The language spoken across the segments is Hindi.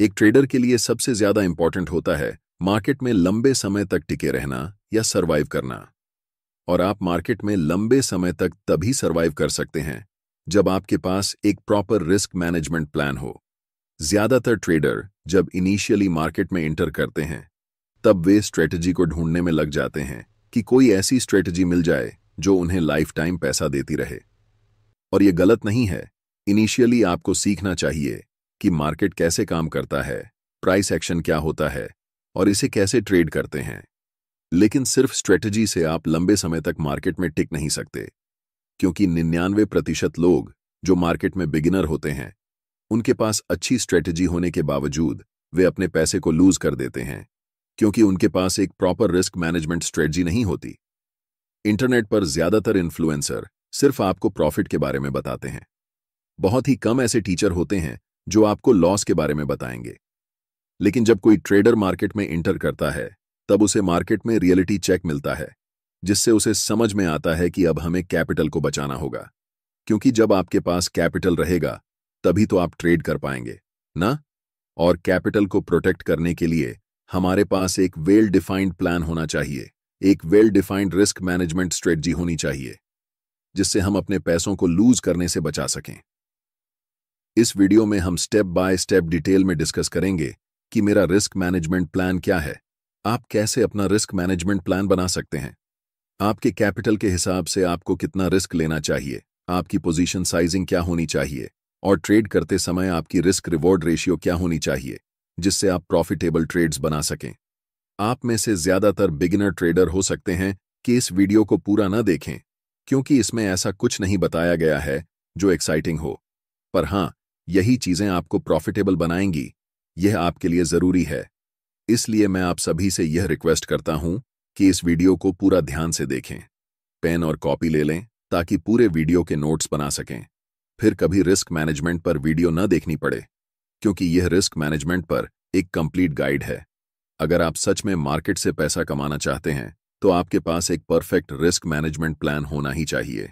एक ट्रेडर के लिए सबसे ज्यादा इंपॉर्टेंट होता है मार्केट में लंबे समय तक टिके रहना या सर्वाइव करना और आप मार्केट में लंबे समय तक तभी सर्वाइव कर सकते हैं जब आपके पास एक प्रॉपर रिस्क मैनेजमेंट प्लान हो ज्यादातर ट्रेडर जब इनिशियली मार्केट में एंटर करते हैं तब वे स्ट्रेटजी को ढूंढने में लग जाते हैं कि कोई ऐसी स्ट्रेटजी मिल जाए जो उन्हें लाइफ टाइम पैसा देती रहे और यह गलत नहीं है इनिशियली आपको सीखना चाहिए कि मार्केट कैसे काम करता है प्राइस एक्शन क्या होता है और इसे कैसे ट्रेड करते हैं लेकिन सिर्फ स्ट्रेटजी से आप लंबे समय तक मार्केट में टिक नहीं सकते क्योंकि निन्यानवे प्रतिशत लोग जो मार्केट में बिगिनर होते हैं उनके पास अच्छी स्ट्रेटजी होने के बावजूद वे अपने पैसे को लूज कर देते हैं क्योंकि उनके पास एक प्रॉपर रिस्क मैनेजमेंट स्ट्रेटजी नहीं होती इंटरनेट पर ज्यादातर इन्फ्लुएंसर सिर्फ आपको प्रॉफिट के बारे में बताते हैं बहुत ही कम ऐसे टीचर होते हैं जो आपको लॉस के बारे में बताएंगे लेकिन जब कोई ट्रेडर मार्केट में इंटर करता है तब उसे मार्केट में रियलिटी चेक मिलता है जिससे उसे समझ में आता है कि अब हमें कैपिटल को बचाना होगा क्योंकि जब आपके पास कैपिटल रहेगा तभी तो आप ट्रेड कर पाएंगे ना और कैपिटल को प्रोटेक्ट करने के लिए हमारे पास एक वेल डिफाइंड प्लान होना चाहिए एक well defined risk management strategy होनी चाहिए जिससे हम अपने पैसों को लूज करने से बचा सकें इस वीडियो में हम स्टेप बाय स्टेप डिटेल में डिस्कस करेंगे कि मेरा रिस्क मैनेजमेंट प्लान क्या है आप कैसे अपना रिस्क मैनेजमेंट प्लान बना सकते हैं आपके कैपिटल के हिसाब से आपको कितना रिस्क लेना चाहिए आपकी पोजीशन साइजिंग क्या होनी चाहिए और ट्रेड करते समय आपकी रिस्क रिवॉर्ड रेशियो क्या होनी चाहिए जिससे आप प्रॉफिटेबल ट्रेड्स बना सकें आप में से ज्यादातर बिगिनर ट्रेडर हो सकते हैं कि इस वीडियो को पूरा न देखें क्योंकि इसमें ऐसा कुछ नहीं बताया गया है जो एक्साइटिंग हो पर हां यही चीज़ें आपको प्रॉफिटेबल बनाएंगी यह आपके लिए ज़रूरी है इसलिए मैं आप सभी से यह रिक्वेस्ट करता हूं कि इस वीडियो को पूरा ध्यान से देखें पेन और कॉपी ले लें ताकि पूरे वीडियो के नोट्स बना सकें फिर कभी रिस्क मैनेजमेंट पर वीडियो न देखनी पड़े क्योंकि यह रिस्क मैनेजमेंट पर एक कंप्लीट गाइड है अगर आप सच में मार्केट से पैसा कमाना चाहते हैं तो आपके पास एक परफेक्ट रिस्क मैनेजमेंट प्लान होना ही चाहिए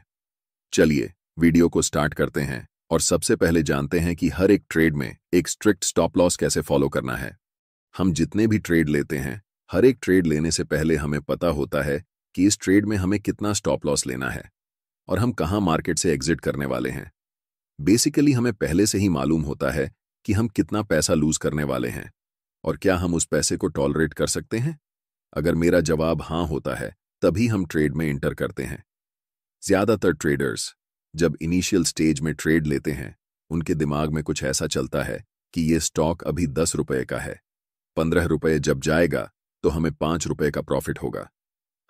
चलिए वीडियो को स्टार्ट करते हैं और सबसे पहले जानते हैं कि हर एक ट्रेड में एक स्ट्रिक्ट स्टॉप लॉस कैसे फॉलो करना है हम जितने भी ट्रेड लेते हैं हर एक ट्रेड लेने से पहले हमें पता होता है कि इस ट्रेड में हमें कितना स्टॉप लॉस लेना है और हम कहाँ मार्केट से एग्जिट करने वाले हैं बेसिकली हमें पहले से ही मालूम होता है कि हम कितना पैसा लूज करने वाले हैं और क्या हम उस पैसे को टॉलरेट कर सकते हैं अगर मेरा जवाब हाँ होता है तभी हम ट्रेड में इंटर करते हैं ज्यादातर ट्रेडर्स जब इनिशियल स्टेज में ट्रेड लेते हैं उनके दिमाग में कुछ ऐसा चलता है कि ये स्टॉक अभी दस रुपये का है पंद्रह रुपये जब जाएगा तो हमें पाँच रुपये का प्रॉफिट होगा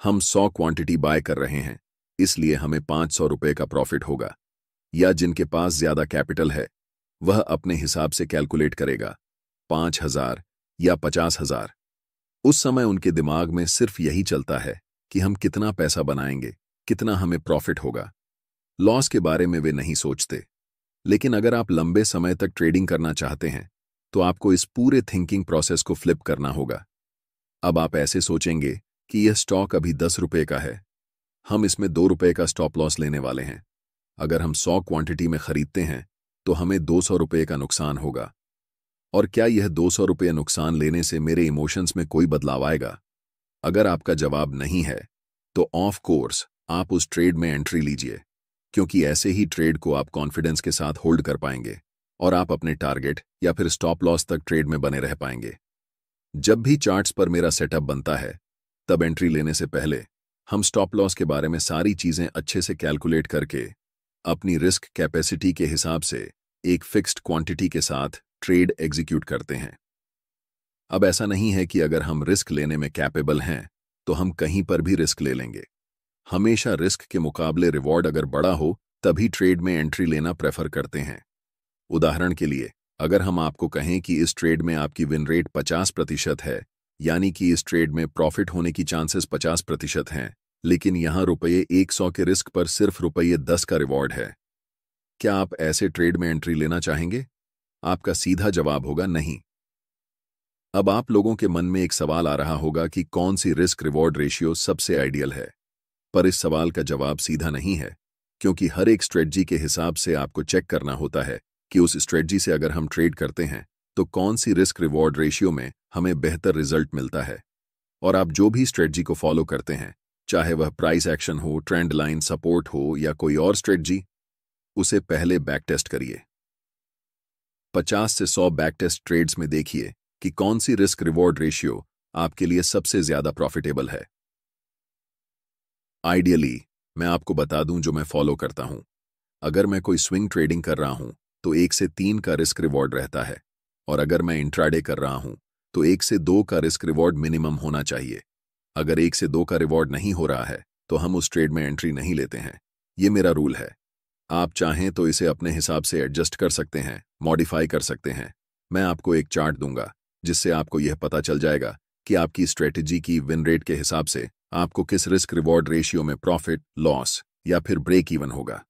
हम सौ क्वांटिटी बाय कर रहे हैं इसलिए हमें पाँच सौ रुपये का प्रॉफिट होगा या जिनके पास ज़्यादा कैपिटल है वह अपने हिसाब से कैलकुलेट करेगा पाँच हजार या पचास हजार उस समय उनके दिमाग में सिर्फ यही चलता है कि हम कितना पैसा बनाएंगे कितना हमें प्रॉफिट होगा लॉस के बारे में वे नहीं सोचते लेकिन अगर आप लंबे समय तक ट्रेडिंग करना चाहते हैं तो आपको इस पूरे थिंकिंग प्रोसेस को फ्लिप करना होगा अब आप ऐसे सोचेंगे कि यह स्टॉक अभी दस रुपये का है हम इसमें दो रुपये का स्टॉप लॉस लेने वाले हैं अगर हम सौ क्वांटिटी में खरीदते हैं तो हमें दो सौ रुपये का नुकसान होगा और क्या यह दो सौ रुपये नुकसान लेने से मेरे इमोशंस में कोई बदलाव आएगा अगर आपका जवाब नहीं है तो ऑफ कोर्स आप उस ट्रेड में एंट्री लीजिए क्योंकि ऐसे ही ट्रेड को आप कॉन्फिडेंस के साथ होल्ड कर पाएंगे और आप अपने टारगेट या फिर स्टॉप लॉस तक ट्रेड में बने रह पाएंगे जब भी चार्ट्स पर मेरा सेटअप बनता है तब एंट्री लेने से पहले हम स्टॉप लॉस के बारे में सारी चीज़ें अच्छे से कैलकुलेट करके अपनी रिस्क कैपेसिटी के हिसाब से एक फिक्स्ड क्वांटिटी के साथ ट्रेड एग्जीक्यूट करते हैं अब ऐसा नहीं है कि अगर हम रिस्क लेने में कैपेबल हैं तो हम कहीं पर भी रिस्क ले लेंगे हमेशा रिस्क के मुकाबले रिवॉर्ड अगर बड़ा हो तभी ट्रेड में एंट्री लेना प्रेफर करते हैं उदाहरण के लिए अगर हम आपको कहें कि इस ट्रेड में आपकी विन रेट 50 प्रतिशत है यानी कि इस ट्रेड में प्रॉफिट होने की चांसेस 50 प्रतिशत हैं लेकिन यहां रुपये 100 के रिस्क पर सिर्फ रुपये 10 का रिवॉर्ड है क्या आप ऐसे ट्रेड में एंट्री लेना चाहेंगे आपका सीधा जवाब होगा नहीं अब आप लोगों के मन में एक सवाल आ रहा होगा कि कौन सी रिस्क रिवॉर्ड रेशियो सबसे आइडियल है पर इस सवाल का जवाब सीधा नहीं है क्योंकि हर एक स्ट्रेटजी के हिसाब से आपको चेक करना होता है कि उस स्ट्रेटजी से अगर हम ट्रेड करते हैं तो कौन सी रिस्क रिवॉर्ड रेशियो में हमें बेहतर रिजल्ट मिलता है और आप जो भी स्ट्रेटजी को फॉलो करते हैं चाहे वह प्राइस एक्शन हो ट्रेंड लाइन सपोर्ट हो या कोई और स्ट्रेटजी उसे पहले बैक टेस्ट करिए 50 से 100 बैक टेस्ट ट्रेड्स में देखिए कि कौन सी रिस्क रिवॉर्ड रेशियो आपके लिए सबसे ज्यादा प्रॉफिटेबल है आइडियली मैं आपको बता दूं जो मैं फॉलो करता हूं अगर मैं कोई स्विंग ट्रेडिंग कर रहा हूं तो एक से तीन का रिस्क रिवॉर्ड रहता है और अगर मैं इंट्राडे कर रहा हूं तो एक से दो का रिस्क रिवॉर्ड मिनिमम होना चाहिए अगर एक से दो का रिवॉर्ड नहीं हो रहा है तो हम उस ट्रेड में एंट्री नहीं लेते हैं ये मेरा रूल है आप चाहें तो इसे अपने हिसाब से एडजस्ट कर सकते हैं मॉडिफाई कर सकते हैं मैं आपको एक चार्ट दूंगा जिससे आपको यह पता चल जाएगा कि आपकी स्ट्रेटजी की विन रेट के हिसाब से आपको किस रिस्क रिवॉर्ड रेशियो में प्रॉफिट लॉस या फिर ब्रेक इवन होगा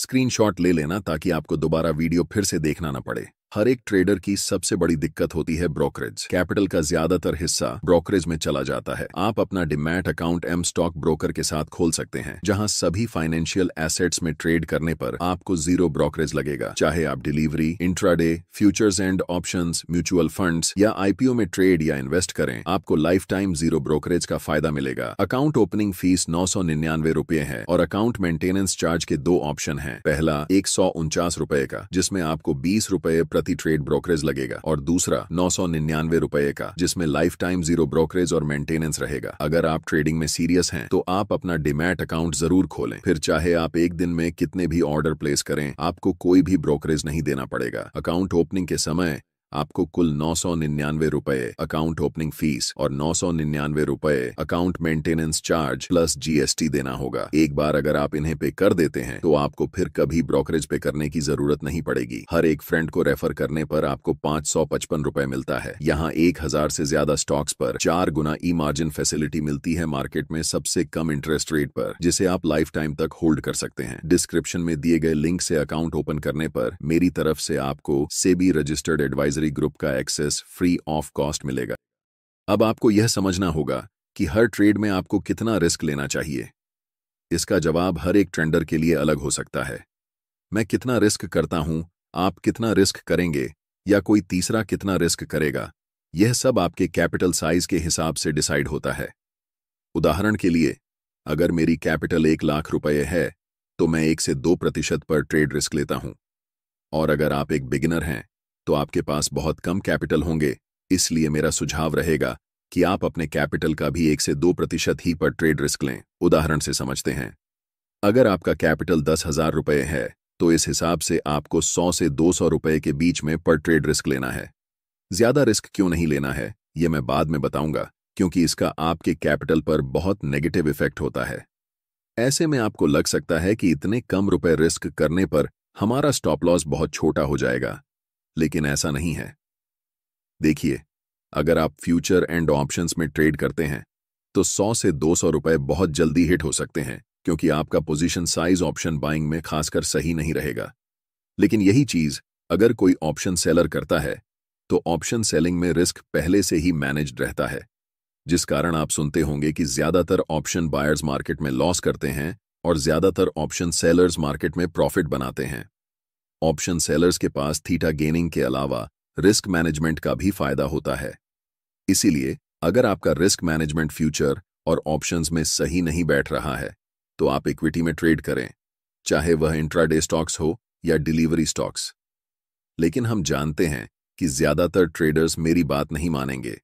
स्क्रीनशॉट ले लेना ताकि आपको दोबारा वीडियो फिर से देखना न पड़े हर एक ट्रेडर की सबसे बड़ी दिक्कत होती है ब्रोकरेज कैपिटल का ज्यादातर हिस्सा ब्रोकरेज में चला जाता है आप अपना demat account M stock broker के साथ खोल सकते हैं जहां सभी फाइनेंशियल एसेट्स में ट्रेड करने पर आपको जीरो ब्रोकरेज लगेगा चाहे आप delivery intraday futures and option mutual fund या आईपीओ में ट्रेड या इन्वेस्ट करें आपको लाइफ टाइम जीरो ब्रोकरेज का फायदा मिलेगा अकाउंट ओपनिंग फीस नौ सौ निन्यानवे रूपए है और अकाउंट मेंटेनेंस चार्ज के दो ऑप्शन है पहला एक सौ उनचास रूपए का जिसमें आपको बीस रूपए प्रति ट्रेड ब्रोकरेज लगेगा और दूसरा नौ सौ निन्यानवे रूपए का जिसमें लाइफ टाइम जीरो ब्रोकरेज और मेंटेनेंस रहेगा अगर आप ट्रेडिंग में सीरियस हैं तो आप अपना डिमैट अकाउंट जरूर खोलें फिर चाहे आप एक दिन में कितने भी ऑर्डर प्लेस करें आपको कोई भी ब्रोकरेज नहीं देना पड़ेगा अकाउंट ओपनिंग के समय आपको कुल नौ सौ निन्यानवे रूपए अकाउंट ओपनिंग फीस और नौ सौ निन्यानवे रूपए account maintenance charge plus GST देना होगा एक बार अगर आप इन्हें पे कर देते हैं तो आपको फिर कभी ब्रोकरेज पे करने की जरूरत नहीं पड़ेगी हर एक फ्रेंड को रेफर करने पर आपको पाँच सौ पचपन रूपए मिलता है यहाँ एक हजार से ज्यादा स्टॉक्स पर चार गुना ई मार्जिन फैसिलिटी मिलती है मार्केट में सबसे कम इंटरेस्ट रेट पर जिसे आप लाइफ टाइम तक होल्ड कर सकते हैं डिस्क्रिप्शन में दिए गए लिंक से अकाउंट ओपन करने पर मेरी तरफ से आपको SEBI registered advisory advisory group का एक्सेस फ्री ऑफ कॉस्ट मिलेगा अब आपको यह समझना होगा कि हर ट्रेड में आपको कितना रिस्क लेना चाहिए इसका जवाब हर एक ट्रेंडर के लिए अलग हो सकता है मैं कितना रिस्क करता हूं आप कितना रिस्क करेंगे या कोई तीसरा कितना रिस्क करेगा यह सब आपके कैपिटल साइज के हिसाब से डिसाइड होता है उदाहरण के लिए अगर मेरी कैपिटल एक लाख रुपए है तो मैं एक से दो प्रतिशत पर ट्रेड रिस्क लेता हूं और अगर आप एक बिगिनर हैं तो आपके पास बहुत कम कैपिटल होंगे इसलिए मेरा सुझाव रहेगा कि आप अपने कैपिटल का भी एक से दो प्रतिशत ही पर ट्रेड रिस्क लें उदाहरण से समझते हैं अगर आपका कैपिटल दस हजार रुपये है तो इस हिसाब से आपको सौ से दो सौ रुपये के बीच में पर ट्रेड रिस्क लेना है ज्यादा रिस्क क्यों नहीं लेना है यह मैं बाद में बताऊंगा क्योंकि इसका आपके कैपिटल पर बहुत नेगेटिव इफेक्ट होता है ऐसे में आपको लग सकता है कि इतने कम रुपए रिस्क करने पर हमारा स्टॉप लॉस बहुत छोटा हो जाएगा लेकिन ऐसा नहीं है देखिए अगर आप फ्यूचर एंड ऑप्शंस में ट्रेड करते हैं तो 100 से 200 रुपए बहुत जल्दी हिट हो सकते हैं क्योंकि आपका पोजीशन साइज ऑप्शन बाइंग में खासकर सही नहीं रहेगा लेकिन यही चीज अगर कोई ऑप्शन सेलर करता है तो ऑप्शन सेलिंग में रिस्क पहले से ही मैनेज्ड रहता है जिस कारण आप सुनते होंगे कि ज्यादातर ऑप्शन बायर्स मार्केट में लॉस करते हैं और ज्यादातर ऑप्शन सेलर्स मार्केट में प्रॉफिट बनाते हैं ऑप्शन सेलर्स के पास थीटा गेनिंग के अलावा रिस्क मैनेजमेंट का भी फायदा होता है इसीलिए अगर आपका रिस्क मैनेजमेंट फ्यूचर और ऑप्शंस में सही नहीं बैठ रहा है तो आप इक्विटी में ट्रेड करें चाहे वह इंट्राडे स्टॉक्स हो या डिलीवरी स्टॉक्स लेकिन हम जानते हैं कि ज्यादातर ट्रेडर्स मेरी बात नहीं मानेंगे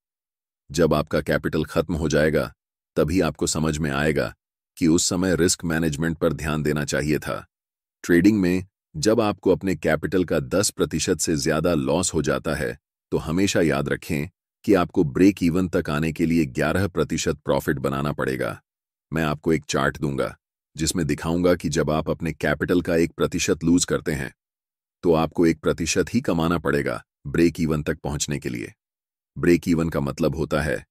जब आपका कैपिटल खत्म हो जाएगा तभी आपको समझ में आएगा कि उस समय रिस्क मैनेजमेंट पर ध्यान देना चाहिए था ट्रेडिंग में जब आपको अपने कैपिटल का 10 प्रतिशत से ज़्यादा लॉस हो जाता है तो हमेशा याद रखें कि आपको ब्रेक इवन तक आने के लिए 11 प्रतिशत प्रॉफिट बनाना पड़ेगा मैं आपको एक चार्ट दूंगा जिसमें दिखाऊंगा कि जब आप अपने कैपिटल का एक प्रतिशत लूज करते हैं तो आपको एक प्रतिशत ही कमाना पड़ेगा ब्रेक इवन तक पहुंचने के लिए ब्रेक इवन का मतलब होता है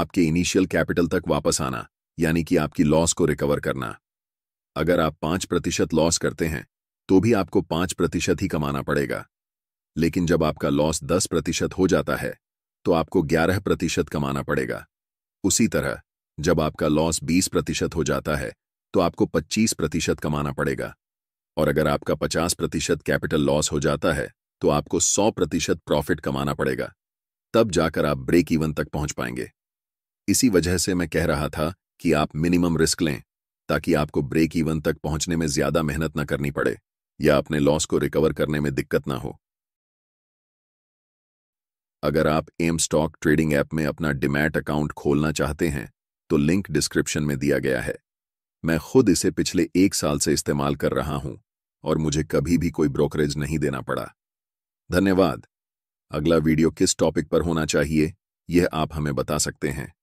आपके इनिशियल कैपिटल तक वापस आना यानी कि आपकी लॉस को रिकवर करना अगर आप पांच प्रतिशत लॉस करते हैं तो भी आपको पांच प्रतिशत ही कमाना पड़ेगा लेकिन जब आपका लॉस दस प्रतिशत हो जाता है तो आपको ग्यारह प्रतिशत कमाना पड़ेगा उसी तरह जब आपका लॉस बीस प्रतिशत हो जाता है तो आपको पच्चीस प्रतिशत कमाना पड़ेगा और अगर आपका पचास प्रतिशत कैपिटल लॉस हो जाता है तो आपको सौ प्रतिशत प्रॉफिट कमाना पड़ेगा तब जाकर आप ब्रेक इवन तक पहुंच पाएंगे इसी वजह से मैं कह रहा था कि आप मिनिमम रिस्क लें ताकि आपको ब्रेक इवन तक पहुंचने में ज्यादा मेहनत न करनी पड़े या अपने लॉस को रिकवर करने में दिक्कत ना हो अगर आप एम स्टॉक ट्रेडिंग ऐप में अपना डिमैट अकाउंट खोलना चाहते हैं तो लिंक डिस्क्रिप्शन में दिया गया है मैं खुद इसे पिछले एक साल से इस्तेमाल कर रहा हूं और मुझे कभी भी कोई ब्रोकरेज नहीं देना पड़ा धन्यवाद अगला वीडियो किस टॉपिक पर होना चाहिए यह आप हमें बता सकते हैं